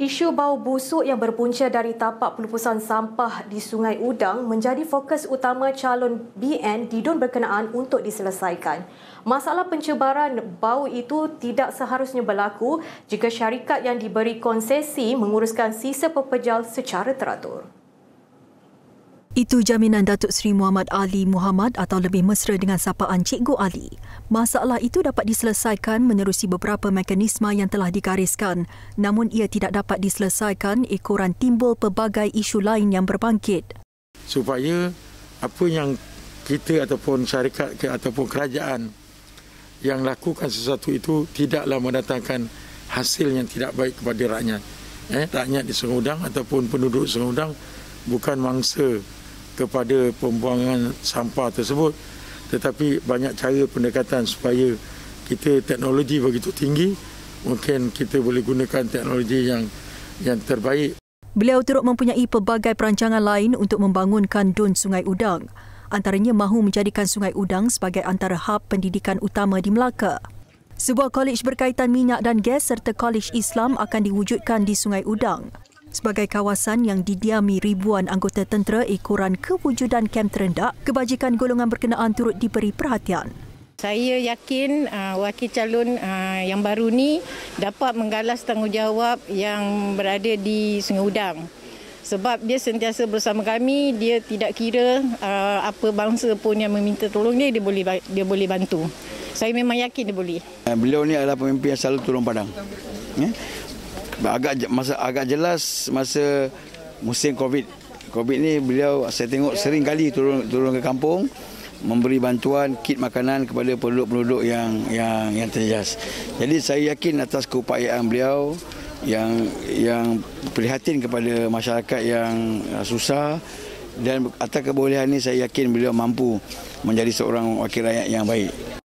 Isu bau busuk yang berpunca dari tapak pelupusan sampah di Sungai Udang menjadi fokus utama calon BN di Dun berkenaan untuk diselesaikan. Masalah pencebaran bau itu tidak seharusnya berlaku jika syarikat yang diberi konsesi menguruskan sisa pepejal secara teratur. Itu jaminan Datuk Seri Muhammad Ali Muhammad atau lebih mesra dengan sapaan Cikgu Ali. Masalah itu dapat diselesaikan menerusi beberapa mekanisme yang telah digariskan. Namun ia tidak dapat diselesaikan ekoran timbul pelbagai isu lain yang berbangkit. Supaya apa yang kita ataupun syarikat ke, ataupun kerajaan yang lakukan sesuatu itu tidaklah mendatangkan hasil yang tidak baik kepada rakyat. Eh, rakyat di Sengudang ataupun penduduk Sengudang bukan mangsa kepada pembuangan sampah tersebut tetapi banyak cara pendekatan supaya kita teknologi begitu tinggi mungkin kita boleh gunakan teknologi yang yang terbaik Beliau turut mempunyai pelbagai perancangan lain untuk membangunkan Dun Sungai Udang antaranya mahu menjadikan Sungai Udang sebagai antara hub pendidikan utama di Melaka sebuah kolej berkaitan minyak dan gas serta kolej Islam akan diwujudkan di Sungai Udang. Sebagai kawasan yang didiami ribuan anggota tentera ikuran kewujudan kem terendak, kebajikan golongan berkenaan turut diberi perhatian. Saya yakin uh, wakil calon uh, yang baru ni dapat menggalas tanggungjawab yang berada di Sungai Udang. Sebab dia sentiasa bersama kami, dia tidak kira uh, apa bangsa pun yang meminta tolong dia, dia boleh, dia boleh bantu. Saya memang yakin dia boleh. Eh, beliau ni adalah pemimpin yang selalu tolong padang. Ya? agak masa agak jelas masa musim covid covid ni beliau saya tengok sering kali turun turun ke kampung memberi bantuan kit makanan kepada penduduk-penduduk yang yang yang terjejas. Jadi saya yakin atas keupayaan beliau yang yang prihatin kepada masyarakat yang uh, susah dan atas kebolehan ini saya yakin beliau mampu menjadi seorang wakil rakyat yang baik.